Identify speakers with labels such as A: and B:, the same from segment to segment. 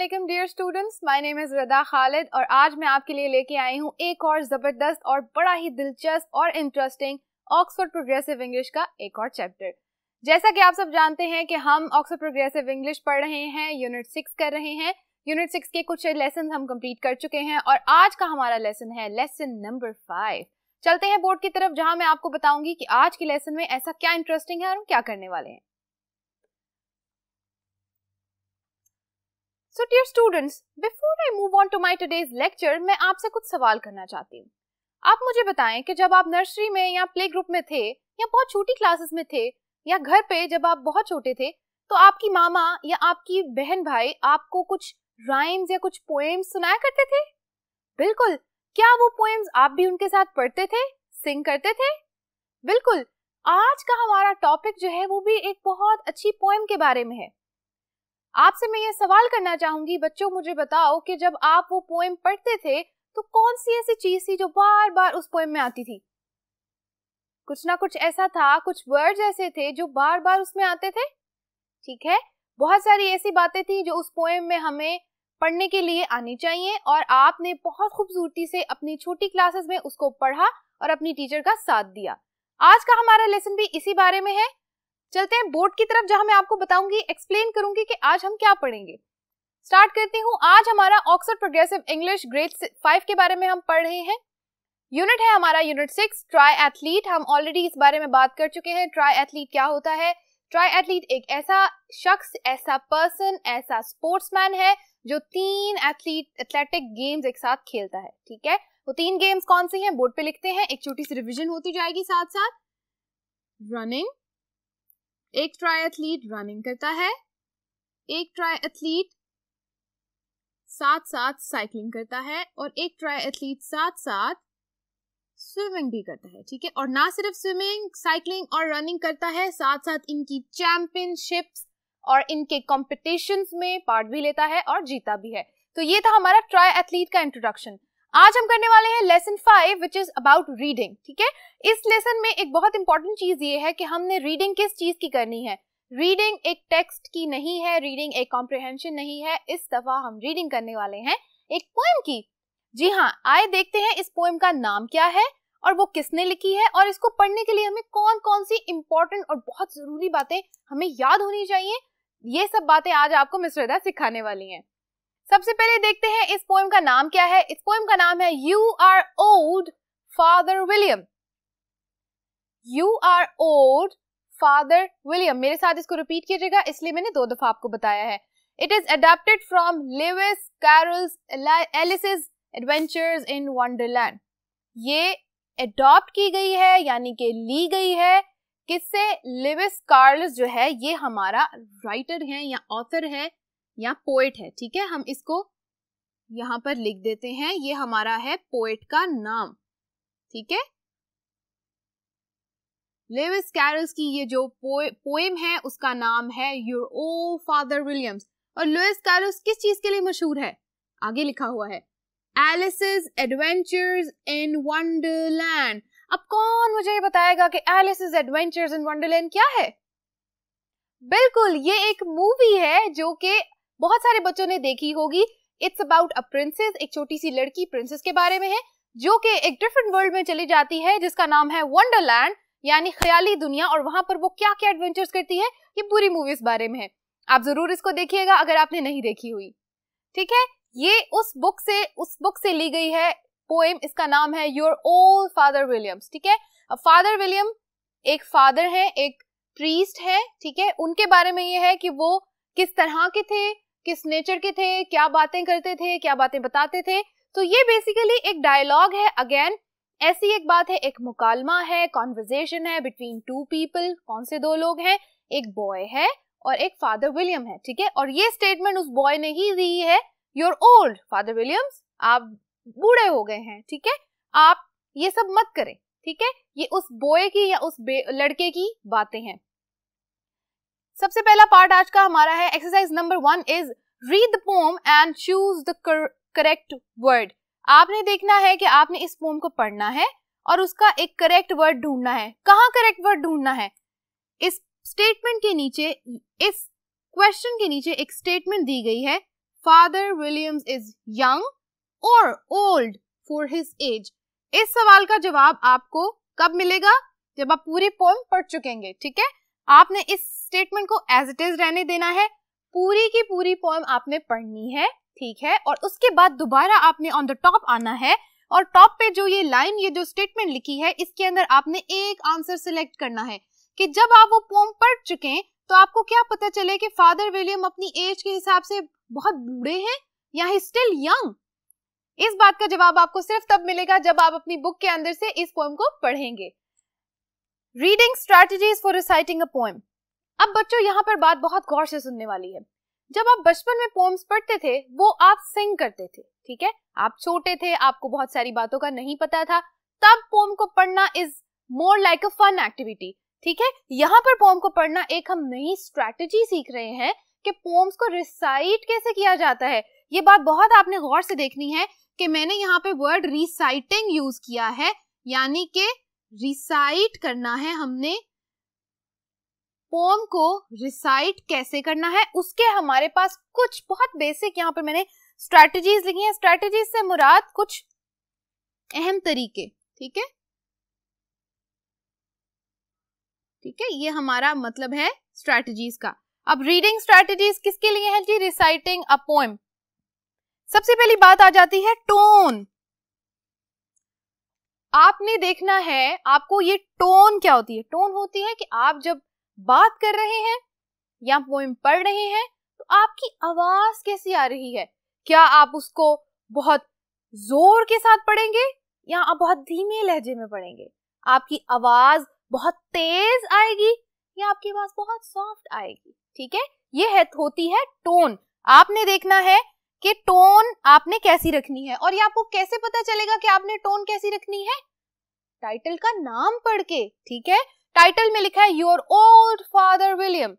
A: Aslam dear students my name is Rada Khalid और आज मैं आपके लिए लेके आई हूँ एक और ज़बरदस्त और बड़ा ही दिलचस्प और इंटरेस्टिंग ऑक्सफोर्ड प्रोग्रेसिव इंग्लिश का एक और चैप्टर जैसा कि आप सब जानते हैं कि हम ऑक्सफोर्ड प्रोग्रेसिव इंग्लिश पढ़ रहे हैं यूनिट सिक्स कर रहे हैं यूनिट सिक्स के कुछ लेसन हम कम्प्लीट कर चुके हैं और आज का हमारा लेसन है लेसन नंबर फाइव चलते हैं बोर्ड की तरफ जहाँ मैं आपको बताऊंगी कि आज के लेसन में ऐसा क्या इंटरेस्टिंग है और हम क्या करने वाले हैं so dear students before I move on to my today's lecture मैं आपसे कुछ सवाल करना चाहती हूँ आप मुझे बताएं कि जब आप नर्सरी में या प्ले ग्रुप में थे या बहुत छोटी क्लासेस में थे या घर पे जब आप बहुत छोटे थे तो आपकी मामा या आपकी बहन भाई आपको कुछ राइम्स या कुछ पोएम्स सुनाया करते थे बिल्कुल क्या वो पोएम्स आप भी उनके साथ पढ़ते थे सिंग करते थे बिल्कुल आज का हमारा टॉपिक जो है वो भी एक बहुत अच्छी पोएम के बारे में है आपसे मैं ये सवाल करना चाहूंगी बच्चों मुझे बताओ कि जब आप वो पोएम पढ़ते थे तो कौन सी ऐसी चीज थी जो बार बार उस पोएम में आती थी कुछ ना कुछ ऐसा था कुछ वर्ड ऐसे थे जो बार बार उसमें आते थे ठीक है बहुत सारी ऐसी बातें थी जो उस पोएम में हमें पढ़ने के लिए आनी चाहिए और आपने बहुत खूबसूरती से अपनी छोटी क्लासेस में उसको पढ़ा और अपनी टीचर का साथ दिया आज का हमारा लेसन भी इसी बारे में है चलते हैं बोर्ड की तरफ जहां मैं आपको बताऊंगी एक्सप्लेन करूंगी कि आज हम क्या पढ़ेंगे स्टार्ट करती हूँ आज हमारा Oxford progressive English grade five के बारे में हम पढ़ रहे हैं यूनिट है हमारा यूनिट सिक्स ट्राई एथलीट हम ऑलरेडी इस बारे में बात कर चुके हैं ट्राई एथलीट क्या होता है ट्राई एथलीट एक ऐसा शख्स ऐसा पर्सन ऐसा स्पोर्ट्समैन है जो तीन एथलीट एथलेटिक गेम्स एक साथ खेलता है ठीक है वो तीन गेम्स कौन से हैं बोर्ड पे लिखते हैं एक छोटी सी रिविजन होती जाएगी साथ साथ रनिंग एक ट्राई एथलीट रनिंग करता है एक ट्राई एथलीट साथ साथ साइकिलिंग करता है और एक ट्राई एथलीट साथ साथ स्विमिंग भी करता है ठीक है और ना सिर्फ स्विमिंग साइकिलिंग और रनिंग करता है साथ साथ इनकी चैंपियनशिप और इनके कॉम्पिटिशन में पार्ट भी लेता है और जीता भी है तो ये था हमारा ट्राई एथलीट का इंट्रोडक्शन आज हम करने वाले हैं lesson five which is about reading ठीक है इस लेसन में एक बहुत इंपॉर्टेंट चीज ये है कि हमने रीडिंग किस चीज की करनी है रीडिंग एक टेक्स्ट की नहीं है रीडिंग एक कॉम्प्रिहेंशन नहीं है इस दफा हम रीडिंग करने वाले हैं एक पोएम की जी हाँ आए देखते हैं इस पोएम का नाम क्या है और वो किसने लिखी है और इसको पढ़ने के लिए हमें कौन कौन सी इंपॉर्टेंट और बहुत जरूरी बातें हमें याद होनी चाहिए ये सब बातें आज आपको मिस्रदा सिखाने वाली हैं सबसे पहले देखते हैं इस पोएम का नाम क्या है इस पोएम का नाम है you are old father William you are old father William मेरे साथ इसको रिपीट कीजिएगा इसलिए मैंने दो दफा आपको बताया है it is adapted from Lewis Carroll's Alice's Adventures in Wonderland ये एडॉप्ट की गई है यानी कि ली गई है किससे लिविस कार्ल्स जो है ये हमारा राइटर है या ऑथर है या पोएट है ठीक है हम इसको यहाँ पर लिख देते हैं ये हमारा है पोएट का नाम ठीक है लेविस कैरल्स की ये जो पोएम है उसका नाम है योर ओ फादर विलियम्स और लुइस कैरल्स किस चीज के लिए मशहूर है आगे लिखा हुआ है एलिस's एडवेंचर्स इन वंडरलैंड अब कौन मुझे ये बताएगा कि एलिस's एडवेंचर्स इन वंडरलैंड क्या है बिल्कुल ये एक मूवी है जो कि बहुत सारे बच्चों ने देखी होगी इट्स अबाउट अ प्रिंसेस एक छोटी सी लड़की प्रिंसेस के बारे में है जो कि एक डिफरेंट वर्ल्ड में चली जाती है जिसका नाम है वंडरलैंड यानी ख्याली दुनिया और वहां पर वो क्या क्या एडवेंचर्स करती है ये पूरी मूवी इस बारे में है आप जरूर इसको देखिएगा अगर आपने नहीं देखी हुई ठीक है ये उस बुक से उस बुक से ली गई है पोएम इसका नाम है योर ओल्ड फादर विलियम्स ठीक है फादर विलियम एक फादर है एक प्रीस्ट है ठीक है उनके बारे में ये है कि वो किस तरह के थे किस नेचर के थे क्या बातें करते थे क्या बातें बताते थे तो ये बेसिकली एक डायलॉग है अगेन ऐसी एक बात है एक मुकालमा है कॉन्वर्जेशन है बिटवीन टू पीपल कौन से दो लोग हैं एक बॉय है और एक फादर विलियम है ठीक है और ये स्टेटमेंट उस बॉय ने ही दी है योर ओल्ड फादर विलियम्स आप बूढ़े हो गए हैं ठीक है आप ये सब मत करें ठीक है ये उस बॉय की या उस लड़के की बातें हैं सबसे पहला पार्ट आज का हमारा है exercise number one is read the poem and choose the correct word आपने देखना है कि आपने इस पोम को पढ़ना है और उसका एक करेक्ट वर्ड ढूंढना है कहाँ करेक्ट वर्ड ढूंढना है इस स्टेटमेंट के नीचे इस क्वेश्चन के नीचे एक स्टेटमेंट दी गई है फादर विलियम्स इज यंग और ओल्ड फॉर हिज एज इस सवाल का जवाब आपको कब मिलेगा जब आप पूरी पोम पढ़ चुकेंगे ठीक है आपने इस स्टेटमेंट को एज इट इज रहने देना है पूरी की पूरी पोएम आपने पढ़नी है ठीक है और उसके बाद दोबारा आपने ऑन द टॉप आना है और टॉप पे जो ये लाइन ये जो स्टेटमेंट लिखी है इसके अंदर आपने एक आंसर सिलेक्ट करना है कि जब आप वो पोम पढ़ चुके तो आपको क्या पता चले कि फादर विलियम अपनी एज के हिसाब से बहुत बूढ़े हैं या ही स्टिल यंग इस बात का जवाब आपको सिर्फ तब मिलेगा जब आप अपनी बुक के अंदर से इस पोएम को पढ़ेंगे reading strategies for reciting a poem अब बच्चों यहाँ पर बात बहुत गौर से सुनने वाली है जब आप बचपन में पोम्स पढ़ते थे वो आप सिंग करते थे ठीक है आप छोटे थे आपको बहुत सारी बातों का नहीं पता था तब पोम को पढ़ना is more like a fun activity ठीक है यहाँ पर पोम को पढ़ना एक हम नई स्ट्रेटेजी सीख रहे हैं कि पोम्स को रिसाइट कैसे किया जाता है ये बात बहुत आपने गौर से देखनी है कि मैंने यहाँ पे वर्ड रिसाइटिंग यूज किया है यानी कि रिसाइट करना है हमने पोम को रिसाइट कैसे करना है उसके हमारे पास कुछ बहुत बेसिक यहाँ पर मैंने स्ट्रैटेजीज लिखी है स्ट्रैटेजीज से मुराद कुछ अहम तरीके ठीक है ठीक है ये हमारा मतलब है स्ट्रैटेजीज का अब रीडिंग स्ट्रैटेजीज किसके लिए है जी रिसाइटिंग अ पोएम सबसे पहली बात आ जाती है टोन आपने देखना है आपको ये टोन क्या होती है टोन होती है कि आप जब बात कर रहे हैं या पोइम पढ़ रहे हैं तो आपकी आवाज कैसी आ रही है क्या आप उसको बहुत जोर के साथ पढ़ेंगे या आप बहुत धीमे लहजे में पढ़ेंगे आपकी आवाज बहुत तेज आएगी या आपकी आवाज बहुत सॉफ्ट आएगी ठीक है ये है होती है टोन आपने देखना है कि टोन आपने कैसी रखनी है और ये आपको कैसे पता चलेगा कि आपने टोन कैसी रखनी है टाइटल का नाम पढ़ के ठीक है टाइटल में लिखा है योर ओल्ड फादर विलियम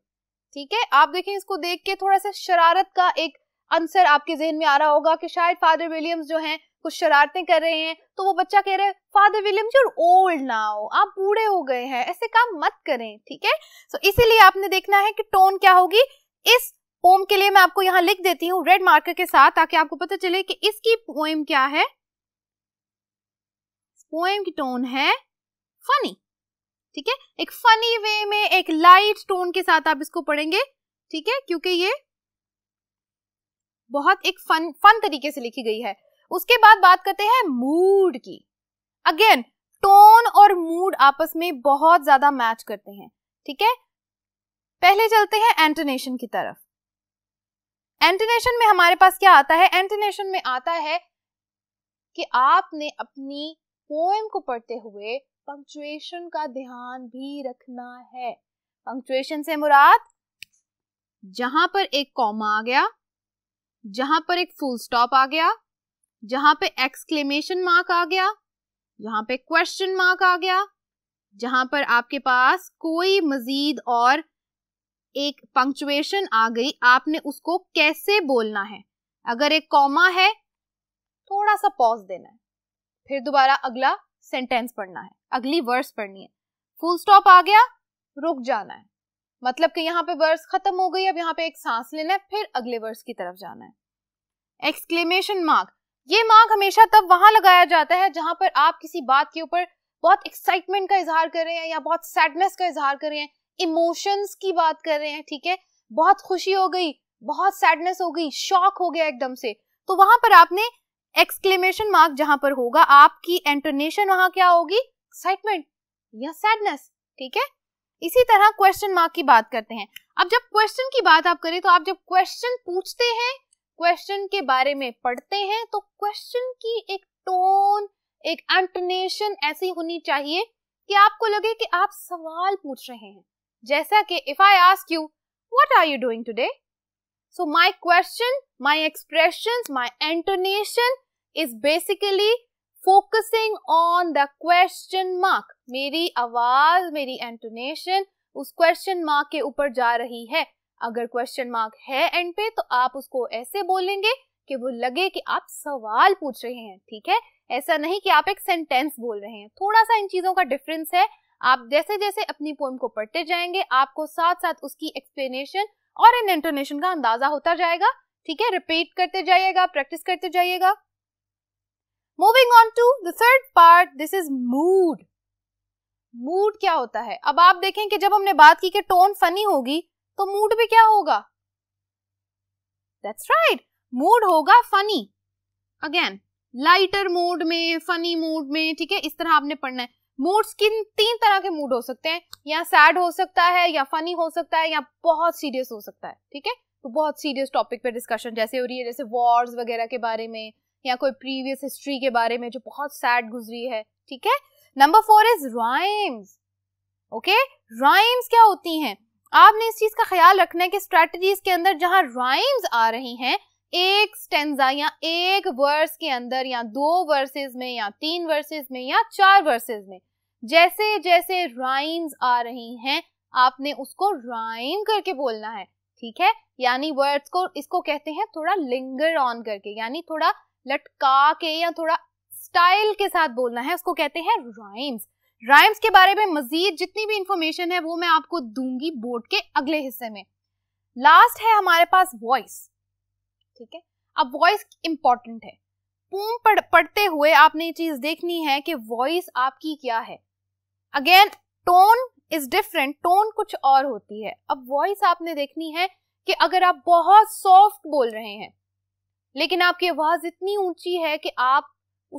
A: ठीक है आप देखें इसको देख के थोड़ा सा शरारत का एक आंसर आपके जहन में आ रहा होगा कि शायद फादर विलियम्स जो हैं कुछ शरारतें कर रहे हैं तो वो बच्चा कह रहे हैं father William your old now आप बूढ़े हो गए हैं ऐसे काम मत करें ठीक है सो इसीलिए आपने देखना है कि टोन क्या होगी इस पोम के लिए मैं आपको यहाँ लिख देती हूँ रेड मार्कर के साथ ताकि आपको पता चले कि इसकी पोएम क्या है पोएम की टोन है फनी ठीक है एक फनी वे में एक लाइट टोन के साथ आप इसको पढ़ेंगे ठीक है क्योंकि ये बहुत एक फन फन तरीके से लिखी गई है उसके बाद बात करते हैं मूड की अगेन टोन और मूड आपस में बहुत ज्यादा मैच करते हैं ठीक है पहले चलते हैं एंटोनेशन की तरफ एंटोनेशन में हमारे पास क्या आता है एंटोनेशन में आता है कि आपने अपनी पोएम को पढ़ते हुए पंक्चुएशन का ध्यान भी रखना है पंक्चुएशन से मुराद जहां पर एक कॉमा आ गया जहां पर एक फुल स्टॉप आ गया जहां पे एक्सक्लेमेशन मार्क आ गया जहां पे क्वेश्चन मार्क आ गया जहां पर आपके पास कोई मजीद और एक पंक्चुएशन आ गई आपने उसको कैसे बोलना है अगर एक कॉमा है थोड़ा सा पॉज देना है फिर दोबारा अगला सेंटेंस पढ़ना है अगली वर्स पढ़नी है फुल स्टॉप आ गया रुक जाना है मतलब कि यहाँ पे वर्स खत्म हो गई अब यहाँ पे एक सांस लेना है फिर अगले वर्स की तरफ जाना है एक्सक्लेमेशन मार्क ये मार्क हमेशा तब वहां लगाया जाता है जहां पर आप किसी बात के ऊपर बहुत एक्साइटमेंट का इजहार कर रहे हैं या बहुत सैडनेस का इजहार कर रहे हैं इमोशंस की बात कर रहे हैं ठीक है बहुत खुशी हो गई बहुत सैडनेस हो गई शॉक हो गया एकदम से तो वहां पर आपने एक्सक्लेमेशन मार्क जहां पर होगा आपकी एंटोनेशन वहां क्या होगी एक्साइटमेंट या सैडनेस ठीक है इसी तरह क्वेश्चन मार्क की बात करते हैं अब जब क्वेश्चन की बात आप करें तो आप जब क्वेश्चन पूछते हैं क्वेश्चन के बारे में पढ़ते हैं तो क्वेश्चन की एक टोन एक एंटोनेशन ऐसी होनी चाहिए कि आपको लगे कि आप सवाल पूछ रहे हैं जैसा कि if I ask you what are you doing today So my question, my expressions, my intonation is basically focusing on the question mark. मेरी आवाज मेरी intonation उस question mark के ऊपर जा रही है अगर question mark है end पे तो आप उसको ऐसे बोलेंगे कि वो लगे कि आप सवाल पूछ रहे हैं ठीक है ऐसा नहीं कि आप एक सेंटेंस बोल रहे हैं थोड़ा सा इन चीजों का डिफरेंस है आप जैसे जैसे अपनी पोइम को पढ़ते जाएंगे आपको साथ साथ उसकी एक्सप्लेनेशन और इन इंटोनेशन का अंदाजा होता जाएगा ठीक है रिपीट करते जाइएगा प्रैक्टिस करते जाइएगा moving on to the third part this is mood mood क्या होता है अब आप देखें कि जब हमने बात की कि टोन फनी होगी तो मूड भी क्या होगा दैट्स राइट मूड होगा फनी अगेन लाइटर मूड में फनी मूड में ठीक है इस तरह आपने पढ़ना है मूड्स किन तीन तरह के मूड हो सकते हैं या सैड हो सकता है या फनी हो सकता है या बहुत सीरियस हो सकता है ठीक है तो बहुत सीरियस टॉपिक पे डिस्कशन जैसे हो रही है जैसे वॉर्स वगैरह के बारे में या कोई प्रीवियस हिस्ट्री के बारे में जो बहुत सैड गुजरी है ठीक है number four is rhymes okay rhymes क्या होती हैं आपने इस चीज का ख्याल रखना है कि स्ट्रेटजीज के अंदर जहां राइम्स आ रही हैं एक स्टेंजा या एक वर्स के अंदर या दो वर्सेस में या तीन वर्सेस में या चार वर्सेस में जैसे जैसे राइम्स आ रही हैं आपने उसको राइम करके बोलना है ठीक है यानी वर्ड्स को इसको कहते हैं थोड़ा लिंगर ऑन करके यानी थोड़ा लटका के या थोड़ा स्टाइल के साथ बोलना है उसको कहते हैं राइम्स राइम्स के बारे में मजीद जितनी भी इंफॉर्मेशन है वो मैं आपको दूंगी बोर्ड के अगले हिस्से में लास्ट है हमारे पास वॉइस ठीक है अब वॉइस इंपॉर्टेंट है पूम पढ़ पढ़ते हुए आपने ये चीज देखनी है कि वॉइस आपकी क्या है again tone is different tone कुछ और होती है अब वॉइस आपने देखनी है कि अगर आप बहुत सॉफ्ट बोल रहे हैं लेकिन आपकी आवाज इतनी ऊंची है कि आप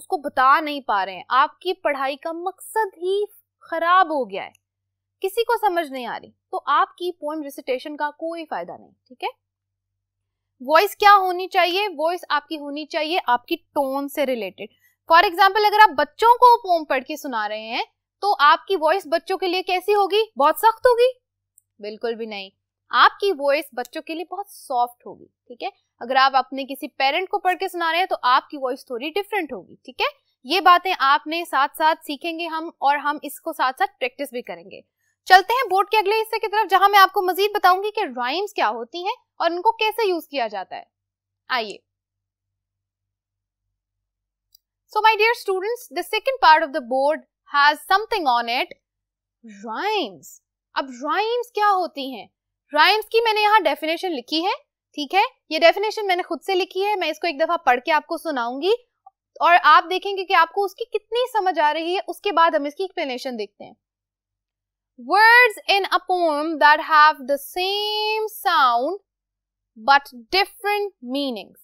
A: उसको बता नहीं पा रहे हैं आपकी पढ़ाई का मकसद ही खराब हो गया है किसी को समझ नहीं आ रही तो आपकी पोइम रिसिटेशन का कोई फायदा नहीं ठीक है वॉइस क्या होनी चाहिए वॉइस आपकी होनी चाहिए आपकी टोन से रिलेटेड फॉर एग्जाम्पल अगर आप बच्चों को पोम पढ़ के सुना रहे हैं तो आपकी वॉइस बच्चों के लिए कैसी होगी बहुत सख्त होगी बिल्कुल भी नहीं आपकी वॉइस बच्चों के लिए बहुत सॉफ्ट होगी ठीक है अगर आप अपने किसी पेरेंट को पढ़ के सुना रहे हैं तो आपकी वॉइस थोड़ी डिफरेंट होगी ठीक है ये बातें आपने साथ साथ सीखेंगे हम और हम इसको साथ साथ प्रैक्टिस भी करेंगे चलते हैं बोर्ड के अगले हिस्से की तरफ जहां मैं आपको मजीद बताऊंगी कि राइम्स क्या होती हैं और उनको कैसे यूज किया जाता है आइए so my dear students the second part of the board has something on it rhymes अब राइम्स क्या होती हैं राइम्स की मैंने यहाँ डेफिनेशन लिखी है ठीक है ये डेफिनेशन मैंने खुद से लिखी है मैं इसको एक दफा पढ़ के आपको सुनाऊंगी और आप देखेंगे कि आपको उसकी कितनी समझ आ रही है उसके बाद हम इसकी एक्सप्लेनेशन देखते हैं words in a poem that have the same sound but different meanings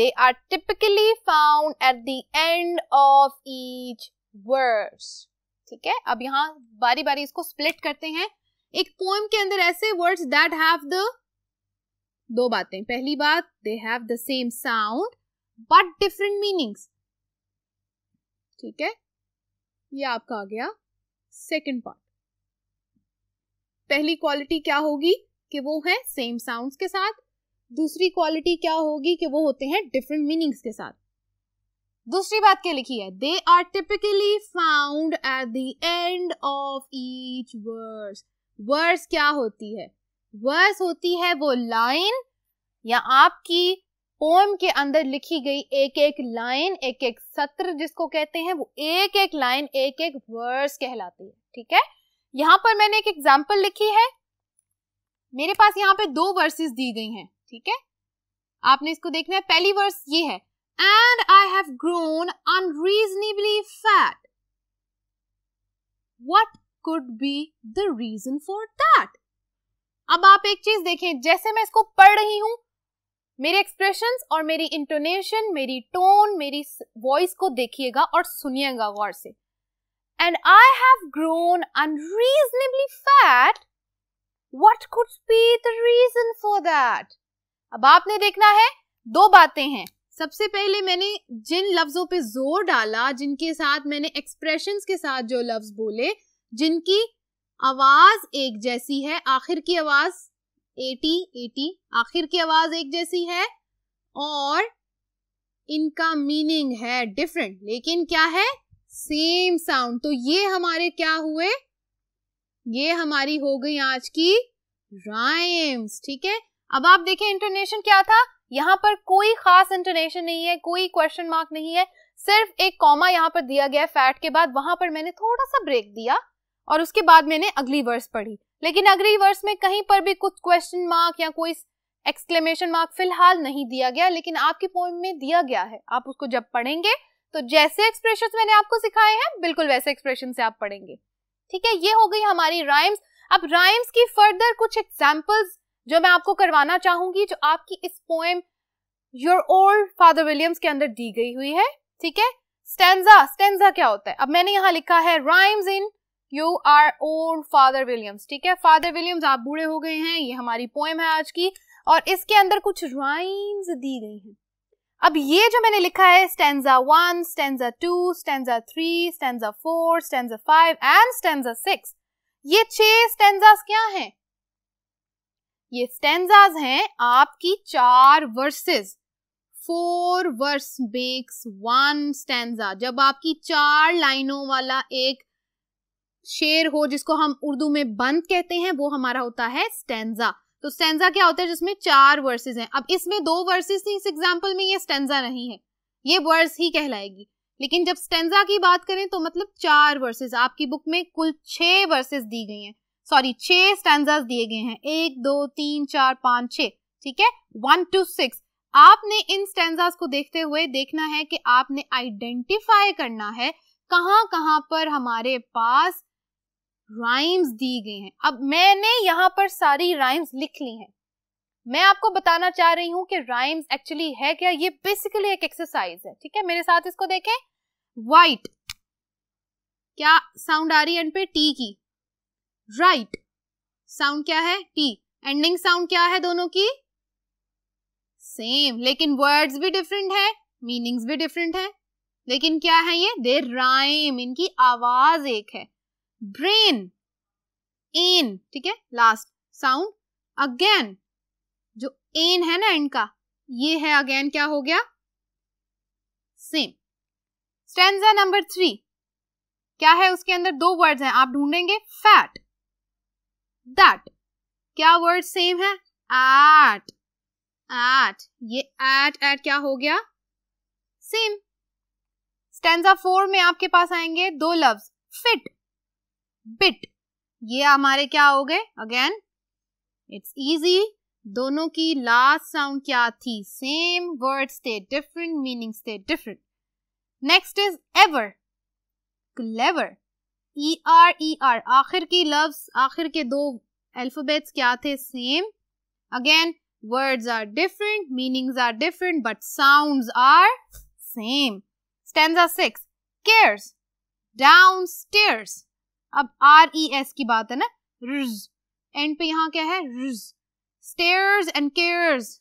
A: they are typically found at the end of each words ठीक है अब यहाँ बारी बारी इसको स्प्लिट करते हैं एक पोएम के अंदर ऐसे वर्ड्स दैट हैव द दो बातें पहली बात they have the same sound but different meanings ठीक है ये आपका आ गया सेकंड पार्ट पहली क्वालिटी क्या होगी कि वो है सेम साउंड्स के साथ दूसरी क्वालिटी क्या होगी कि वो होते हैं डिफरेंट मीनिंग्स के साथ दूसरी बात क्या लिखी है they are typically found at the end of each verse verse क्या होती है वर्स होती है वो लाइन या आपकी पोएम के अंदर लिखी गई एक एक लाइन एक एक सत्र जिसको कहते हैं वो एक एक लाइन एक एक वर्स कहलाती है ठीक है यहाँ पर मैंने एक एग्जाम्पल लिखी है मेरे पास यहाँ पे दो वर्सेस दी गई हैं ठीक है आपने इसको देखना है पहली वर्स ये है and I have grown unreasonably fat. What could be the reason for that? अब आप एक चीज देखें जैसे मैं इसको पढ़ रही हूं मेरे एक्सप्रेशन और मेरी इंटोनेशन मेरी टोन मेरी वॉइस को देखिएगा और सुनिएगा गौर से and I have grown unreasonably fat what could be the reason for that अब आपने देखना है दो बातें हैं सबसे पहले मैंने जिन लफ्जों पे जोर डाला जिनके साथ मैंने एक्सप्रेशन के साथ जो लफ्ज बोले जिनकी आवाज एक जैसी है आखिर की आवाज एटी एटी आखिर की आवाज एक जैसी है और इनका मीनिंग है डिफरेंट लेकिन क्या है सेम साउंड तो ये हमारे क्या हुए ये हमारी हो गई आज की राइम्स ठीक है अब आप देखें इंटरनेशन क्या था यहाँ पर कोई खास इंटोनेशन नहीं है कोई क्वेश्चन मार्क नहीं है सिर्फ एक कॉमा यहाँ पर दिया गया है फैट के बाद वहां पर मैंने थोड़ा सा ब्रेक दिया और उसके बाद मैंने अगली वर्स पढ़ी लेकिन अगली वर्स में कहीं पर भी कुछ क्वेश्चन मार्क या कोई एक्सक्लेमेशन मार्क फिलहाल नहीं दिया गया लेकिन आपकी पोइम में दिया गया है आप उसको जब पढ़ेंगे तो जैसे एक्सप्रेशन मैंने आपको सिखाए हैं बिल्कुल वैसे एक्सप्रेशन से आप पढ़ेंगे ठीक है ये हो गई हमारी राइम्स अब राइम्स की फर्दर कुछ एग्जाम्पल्स जो मैं आपको करवाना चाहूंगी जो आपकी इस poem your old father Williams के अंदर दी गई हुई है ठीक है स्टेंजा स्टेंजा क्या होता है अब मैंने यहाँ लिखा है rhymes in you are old father Williams ठीक है फादर विलियम्स आप बूढ़े हो गए हैं ये हमारी पोएम है आज की और इसके अंदर कुछ राइम्स दी गई हैं अब ये जो मैंने लिखा है stanza one stanza two stanza three stanza four stanza five and stanza six ये छह स्टेंजा क्या हैं ये स्टेंजाज हैं आपकी चार verses four verse makes one stanza जब आपकी चार लाइनों वाला एक शेर हो जिसको हम उर्दू में बंद कहते हैं वो हमारा होता है स्टेंजा तो स्टेंजा क्या होता है जिसमें चार वर्सेस हैं अब इसमें दो वर्सेस थी इस एग्जाम्पल में ये स्टेंजा नहीं है ये वर्स ही कहलाएगी लेकिन जब स्टेंजा की बात करें तो मतलब चार वर्सेस आपकी बुक में कुल छह वर्सेस दी गई हैं सॉरी छह स्टैंडर्स दिए गए हैं एक दो तीन चार पांच छ ठीक है वन टू सिक्स आपने इन स्टेंजास को देखते हुए देखना है कि आपने आइडेंटिफाई करना है कहां कहां पर हमारे पास राइम्स दी गई हैं अब मैंने यहां पर सारी राइम्स लिख ली हैं मैं आपको बताना चाह रही हूं कि राइम्स एक्चुअली है क्या ये बेसिकली एक एक्सरसाइज है ठीक है मेरे साथ इसको देखें वाइट क्या साउंड आ रही है एंड पे टी की राइट साउंड क्या है टी एंडिंग साउंड क्या है दोनों की सेम लेकिन वर्ड्स भी डिफरेंट है मीनिंग्स भी डिफरेंट है लेकिन क्या है ये दे राइम इनकी आवाज एक है ब्रेन एन ठीक है लास्ट साउंड अगेन जो एन है ना इनका ये है अगेन क्या हो गया सेम स्टेंजा नंबर थ्री क्या है उसके अंदर दो वर्ड्स हैं आप ढूंढेंगे फैट दैट क्या वर्ड सेम है एट एट ये एट एट क्या हो गया सेम स्टेंजा फोर में आपके पास आएंगे दो लव्स फिट बिट ये हमारे क्या हो गए अगेन इट्स इजी दोनों की लास्ट साउंड क्या थी सेम वर्ड्स थे डिफरेंट मीनिंग्स थे different next is ever clever E R E R आखिर की लफ्ज आखिर के दो अल्फाबेट्स क्या थे same again are different meanings are different but sounds are same same six cares down stairs अब आर ई एस की बात है ना रुज एंड पे यहाँ क्या है रुज स्टेयर्स एंड केयर्स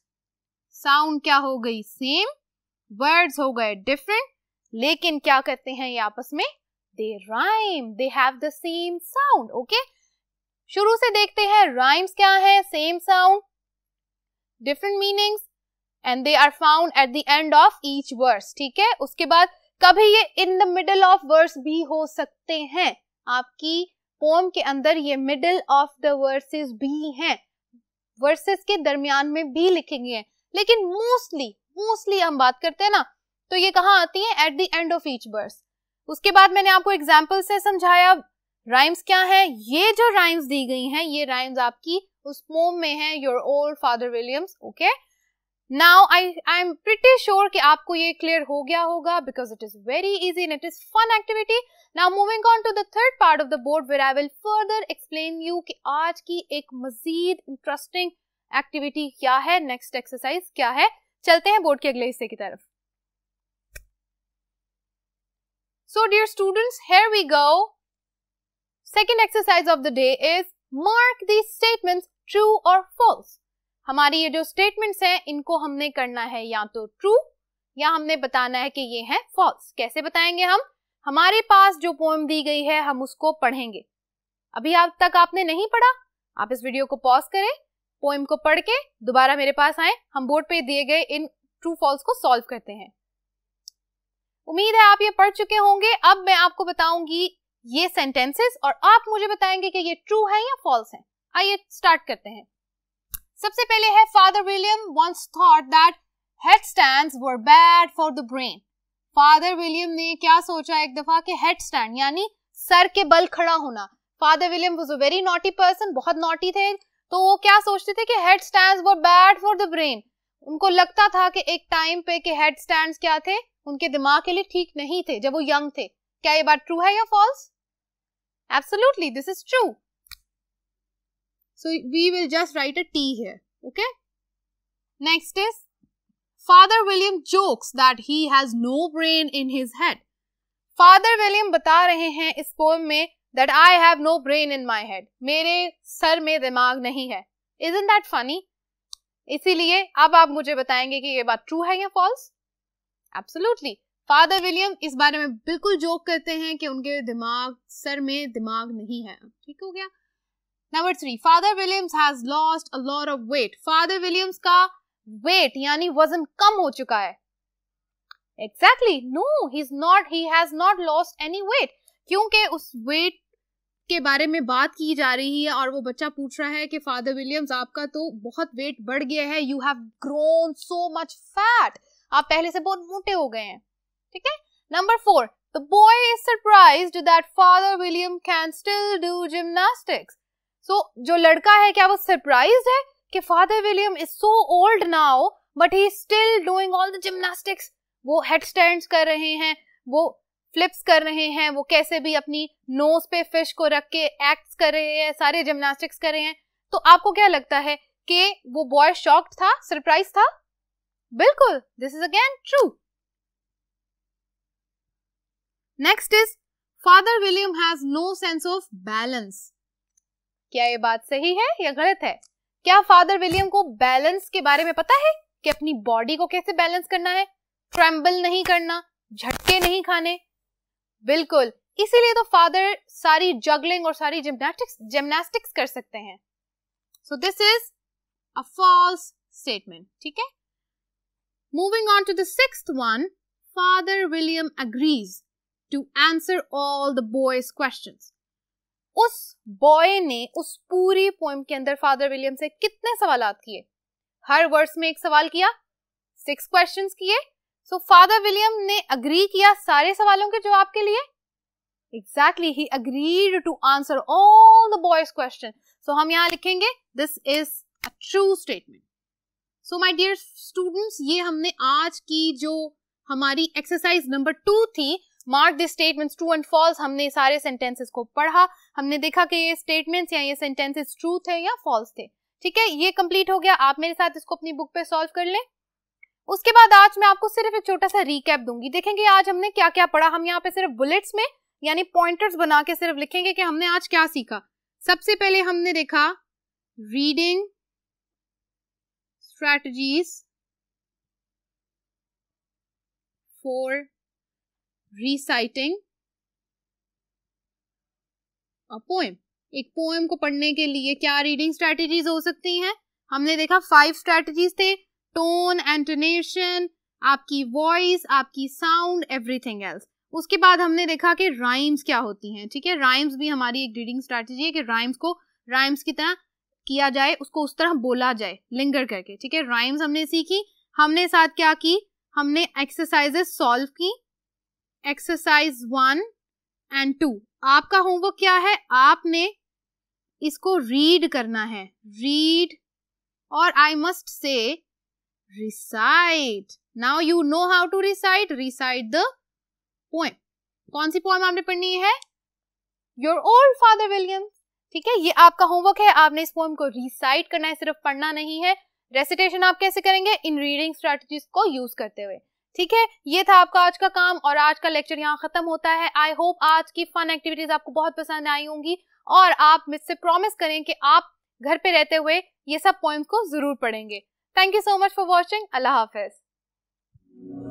A: साउंड क्या हो गई सेम वर्ड्स हो गए डिफरेंट लेकिन क्या कहते हैं ये आपस में they rhyme they have the same sound okay शुरू से देखते हैं राइम्स क्या है same sound different meanings and they are found at the end of each verse ठीक है उसके बाद कभी ये in the middle of verse भी हो सकते हैं आपकी पोम के अंदर ये मिडल ऑफ द वर्सेस भी हैं वर्सेस के दरमियान में भी लिखेंगे लेकिन मोस्टली मोस्टली हम बात करते हैं ना तो ये कहाँ आती है at the end of each verse उसके बाद मैंने आपको एग्जाम्पल से समझाया राइम्स क्या है ये जो राइम्स दी गई हैं ये राइम्स आपकी उस पोम में है your old father Williams okay now I I am pretty sure कि आपको ये क्लियर हो गया होगा because it is very easy and it is fun activity now moving on to the third part of the board where I will further explain you कि आज की एक मजीद इंटरेस्टिंग एक्टिविटी क्या है नेक्स्ट एक्सरसाइज क्या है चलते हैं बोर्ड के अगले हिस्से की तरफ So, dear students, here we go. Second exercise of the day is mark these statements true or false. हमारी ये जो statements हैं इनको हमने करना है या तो true या हमने बताना है कि ये हैं false. कैसे बताएंगे हम हमारे पास जो poem दी गई है हम उसको पढ़ेंगे अभी आप तक आपने नहीं पढ़ा आप इस वीडियो को पॉज करें पोएम को पढ़ के दोबारा मेरे पास आए हम बोर्ड पे दिए गए इन ट्रू फॉल्स को सॉल्व करते हैं उम्मीद है आप ये पढ़ चुके होंगे अब मैं आपको बताऊंगी ये सेंटेंसेस और आप मुझे बताएंगे कि ये ट्रू है या फॉल्स है आइए स्टार्ट करते हैं सबसे पहले है father William once thought that head stand were bad for the brain father William ने क्या सोचा एक दफा कि हेड स्टैंड यानी सर के बल खड़ा होना father William was a very naughty person बहुत नॉटी थे तो वो क्या सोचते थे कि head stand were bad for the brain उनको लगता था कि एक टाइम पे कि हेड स्टैंड क्या थे उनके दिमाग के लिए ठीक नहीं थे जब वो यंग थे क्या ये बात ट्रू है या false absolutely this is true so we will just write a T here okay next is father William jokes that he has no brain in his head father William बता रहे हैं इस पोएम में that I have no brain in my head मेरे सर में दिमाग नहीं है इज इन दैट फनी इसीलिए अब आप मुझे बताएंगे कि ये बात ट्रू है या फॉल्स एब्सोल्युटली फादर विलियम इस बारे में बिल्कुल जोक करते हैं कि उनके दिमाग सर में दिमाग नहीं है ठीक हो गया number three father Williams has lost a lot of weight father Williams का वेट यानी वजन कम हो चुका है exactly no he is not he has not lost any weight क्योंकि उस वेट के बारे में बात की जा रही है और वो बच्चा पूछ रहा है कि फादर विलियम्स आपका तो बहुत वेट बढ़ गया है you have grown so much fat आप पहले से बहुत मोटे हो गए हैं ठीक है number four the boy is surprise that father William can still do gymnastics so जो लड़का है क्या वो सरप्राइज है कि father William is so old now but he still doing all the gymnastics वो हेड स्टैंड कर रहे हैं वो फ्लिप्स कर रहे हैं वो कैसे भी अपनी नोज पे फिश को रख के एक्ट कर रहे हैं सारे जिमनास्टिक्स कर रहे हैं तो आपको क्या लगता है कि वो बॉय शॉक्ड था सरप्राइज था बिल्कुल this is again true next is father William has no sense of balance क्या ये बात सही है या गलत है क्या फादर विलियम को बैलेंस के बारे में पता है कि अपनी बॉडी को कैसे बैलेंस करना है ट्रेम्बल नहीं करना झटके नहीं खाने बिल्कुल इसीलिए तो फादर सारी जगलिंग और सारी जिम्नास्टिक्स जिम्नास्टिक्स कर सकते हैं so this is a false statement ठीक है Moving on to the sixth one, Father William agrees to answer all the boy's questions. उस बॉय ने उस पूरी पोइम के अंदर फादर विलियम से कितने सवाल किए हर वर्स में एक सवाल किया सिक्स क्वेश्चन किए सो फादर विलियम ने अग्री किया सारे सवालों के जवाब के लिए exactly he agreed to answer all the boys question so हम यहां लिखेंगे this is a true statement so my dear students ये हमने आज की जो हमारी एक्सरसाइज नंबर टू थी mark the statements true and false हमने सारे सेंटेंसेस को पढ़ा हमने देखा कि ये स्टेटमेंट्स या ये सेंटेंसेस ट्रू थे या फॉल्स थे ठीक है ये कंप्लीट हो गया आप मेरे साथ इसको अपनी बुक पे सॉल्व कर लें उसके बाद आज मैं आपको सिर्फ एक छोटा सा रिकैप दूंगी देखेंगे आज हमने क्या क्या पढ़ा हम यहाँ पे सिर्फ बुलेट्स में यानी पॉइंटर्स बना के सिर्फ लिखेंगे कि हमने आज क्या सीखा सबसे पहले हमने देखा reading strategies for reciting a poem एक पोएम को पढ़ने के लिए क्या रीडिंग स्ट्रेटजीज हो सकती हैं हमने देखा फाइव स्ट्रेटजीज थे टोन एंटोनेशन आपकी वॉइस आपकी साउंड एवरीथिंग एल्स उसके बाद हमने देखा कि राइम्स क्या होती हैं ठीक है राइम्स भी हमारी एक रीडिंग स्ट्रेटजी है कि राइम्स को राइम्स की तरह किया जाए उसको उस तरह बोला जाए लिंगर करके ठीक है राइम्स हमने सीखी हमने साथ क्या की हमने एक्सरसाइजेस सॉल्व की एक्सरसाइज वन एंड टू आपका होमवर्क क्या है आपने इसको रीड करना है रीड और I must say recite now you know how to recite recite the poem कौन सी पोएम आपने पढ़नी है योर ओल्ड फादर विलियम्स ठीक है ये आपका होमवर्क है आपने इस पोएम को रिसाइट करना है सिर्फ पढ़ना नहीं है रेसिटेशन आप कैसे करेंगे इन रीडिंग स्ट्रेटजीज को यूज करते हुए ठीक है ये था आपका आज का काम और आज का लेक्चर यहाँ खत्म होता है आई होप आज की फन एक्टिविटीज आपको बहुत पसंद आई होंगी और आप मुझसे प्रॉमिस करें कि आप घर पे रहते हुए ये सब पोइम्स को जरूर पढ़ेंगे thank you so much for watching अल्लाह हाफिज़